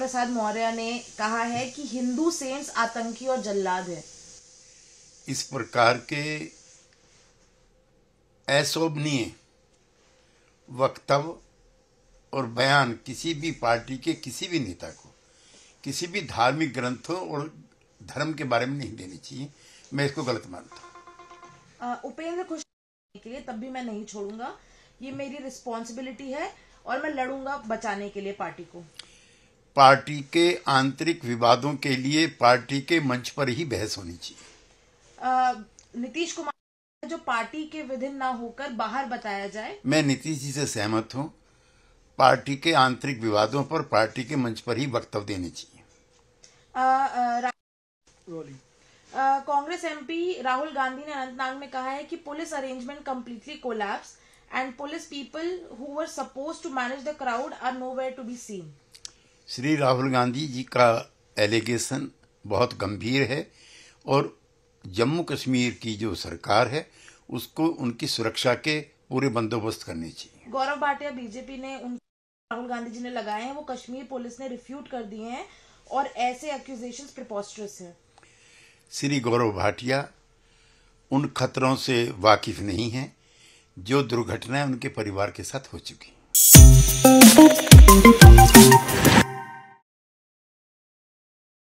प्रसाद मौर्य ने कहा है कि हिंदू सेंस आतंकी और जल्लाद है इस प्रकार के अशोभनीय वक्तव्य और बयान किसी भी पार्टी के किसी भी नेता को किसी भी धार्मिक ग्रंथों और धर्म के बारे में नहीं देनी चाहिए मैं इसको गलत मानता हूँ उपेंद्र खुश के लिए तब भी मैं नहीं छोड़ूंगा ये मेरी रिस्पॉन्सिबिलिटी है और मैं लड़ूंगा बचाने के लिए पार्टी को पार्टी के आंतरिक विवादों के लिए पार्टी के मंच पर ही बहस होनी चाहिए नीतीश कुमार जो पार्टी के विधिन ना होकर बाहर बताया जाए मैं नीतीश जी से सहमत हूँ पार्टी के आंतरिक विवादों पर पार्टी के मंच पर ही वक्तव्य देने चाहिए कांग्रेस एमपी राहुल गांधी ने अनंतनाग में कहा है कि police arrangement completely collapse and police people who were suppose to manage the crowd are nowhere to be seen Shri Rahul Gandhi ji का एलिगेशन बहुत गंभीर है और जम्मू कश्मीर की जो सरकार है उसको उनकी सुरक्षा के पूरे बंदोबस्त करने चाहिए गौरव भाटिया बीजेपी ने उन राहुल गांधी जी ने लगाए हैं वो कश्मीर पुलिस ने रिफ्यूट कर दिए हैं और ऐसे एक्यूजेशन प्रिपोस्टरस हैं श्री गौरव भाटिया उन खतरों से वाकिफ नहीं हैं जो दुर्घटनाएं उनके परिवार के साथ हो चुकी